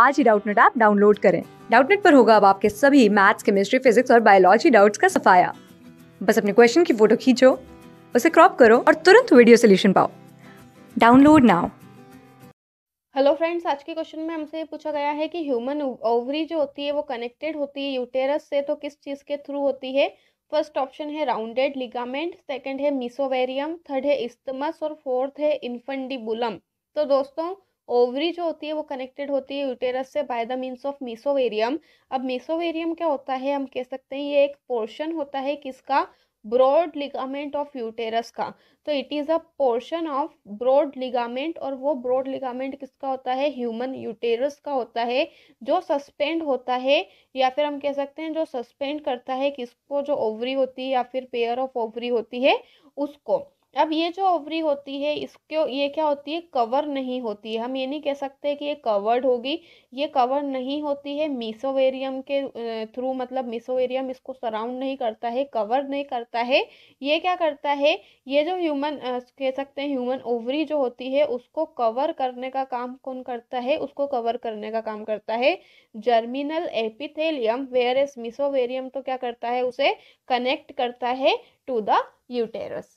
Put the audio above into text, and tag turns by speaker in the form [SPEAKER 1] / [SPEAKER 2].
[SPEAKER 1] आज ही Doubtnut app download करें डाउटनेट पर होगा अब आपके सभी मैथ्स केमिस्ट्री फिजिक्स और बायोलॉजी डाउट्स का सफाया बस अपने क्वेश्चन की फोटो खींचो उसे क्रॉप करो और तुरंत वीडियो सोल्यूशन पाओ डाउनलोड नाउ
[SPEAKER 2] हेलो फ्रेंड्स आज के क्वेश्चन में हमसे पूछा गया है कि ह्यूमन ओवरी जो होती है वो कनेक्टेड होती है यूटेरस से तो किस चीज़ के थ्रू होती है फर्स्ट ऑप्शन है राउंडेड लिगामेंट सेकंड है मिसोवेरियम थर्ड है इस्तमस और फोर्थ है इन्फेंडिबुलम तो दोस्तों ओवरी जो होती है वो कनेक्टेड होती है यूटेरस से by the means of mesovarium अब मीसोवेरियम क्या होता है हम कह सकते हैं ये एक पोर्शन होता है किसका ब्रॉड लिगामेंट ऑफ यूटेरस का तो it is a portion of broad ligament और वो ब्रॉड लिगामेंट किसका होता है ह्यूमन यूटेरस का होता है जो सस्पेंड होता है या फिर हम कह सकते हैं जो सस्पेंड करता है किसको जो ओवरी होती है या फिर पेयर ऑफ ओवरी होती है उसको अब ये जो ओवरी होती है इसको ये क्या होती है कवर नहीं होती है हम ये नहीं कह सकते कि ये कवर्ड होगी ये कवर नहीं होती है मिसोवेरियम के थ्रू मतलब मिसोवेरियम इसको सराउंड नहीं करता है कवर नहीं करता है ये क्या करता है ये जो ह्यूमन कह सकते हैं ह्यूमन ओवरी जो होती है उसको कवर करने का काम कौन करता है उसको कवर करने का काम करता है germinal epithelium whereas mesovarium तो क्या करता है उसे कनेक्ट करता है टू द यूटेरस